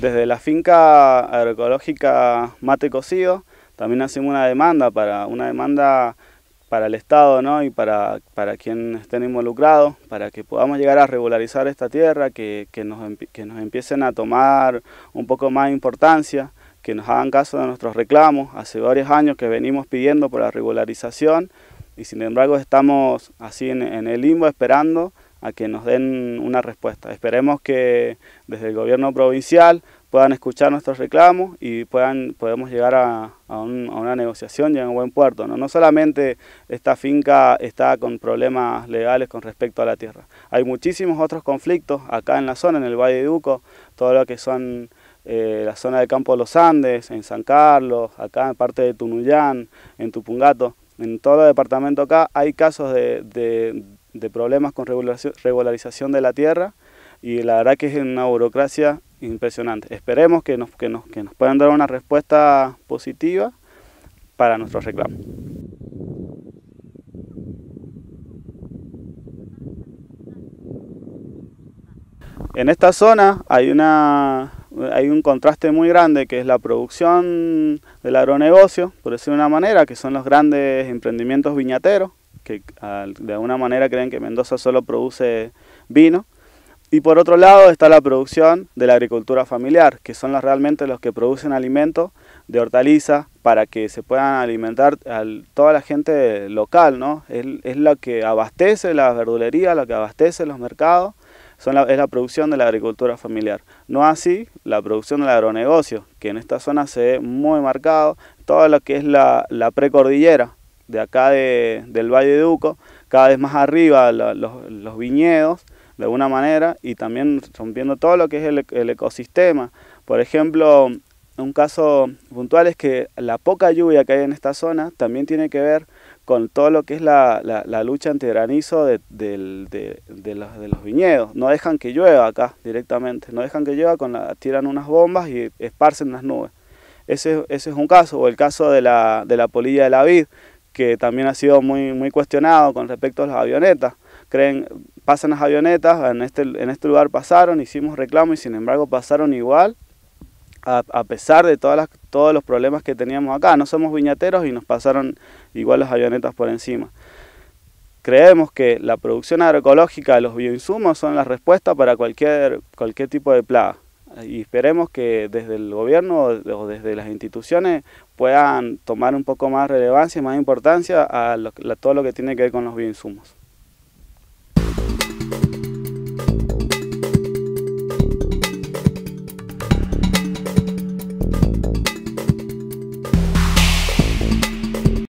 Desde la finca agroecológica Mate Cocido también hacemos una demanda para una demanda para el Estado y para, para quien estén involucrados, para que podamos llegar a regularizar esta tierra, que, nos, empiecen a tomar un poco más importancia, que nos hagan caso de nuestros reclamos. Hace varios años que venimos pidiendo por la regularización y sin embargo estamos así en el limbo esperando a que nos den una respuesta. Esperemos que desde el gobierno provincial puedan escuchar nuestros reclamos y puedan, podemos llegar a, una negociación y a un buen puerto. ¿no? solamente esta finca está con problemas legales con respecto a la tierra. Hay muchísimos otros conflictos acá en la zona, en el Valle de Duco, todo lo que son eh, la zona de Campo de los Andes, en San Carlos, acá en parte de Tunuyán, en Tupungato. En todo el departamento acá hay casos de de problemas con regularización de la tierra y la verdad que es una burocracia impresionante. Esperemos que nos, nos, puedan dar una respuesta positiva para nuestro reclamo. En esta zona hay, una, hay un contraste muy grande que es la producción del agronegocio, por decir de una manera, que son los grandes emprendimientos viñateros, de alguna manera creen que Mendoza solo produce vino. Y por otro lado está la producción de la agricultura familiar, que son realmente los que producen alimentos de hortaliza para que se puedan alimentar a toda la gente local, ¿no? Es, es la que abastece la verdulería lo que abastece los mercados, es la producción de la agricultura familiar. No así la producción del agronegocio, que en esta zona se ve muy marcado, todo lo que es la, la precordillera, de acá de, del Valle de Duco, cada vez más arriba los, viñedos, de alguna manera, y también rompiendo todo lo que es e, el, ecosistema. Por ejemplo, un caso puntual es que la poca lluvia que hay en esta zona también tiene que ver con todo lo que es la, lucha antigranizo de, de, de, los, viñedos. No dejan que llueva acá directamente, no dejan que llueva, con la, tiran unas bombas y esparcen las nubes. Ese, ese es un caso, o el caso de la, de la polilla de la vid, que también ha sido muy, muy cuestionado con respecto a las avionetas. Creen, pasan las avionetas, en este, en este lugar pasaron, hicimos reclamo y sin embargo pasaron igual, a, pesar de todas las, todos los problemas que teníamos acá. No somos viñateros y nos pasaron igual las avionetas por encima. Creemos que la producción agroecológica los bioinsumos son la respuesta para cualquier, cualquier tipo de plaga y esperemos que desde el gobierno o desde las instituciones puedan tomar un poco más relevancia y más importancia a, todo lo que tiene que ver con los bioinsumos.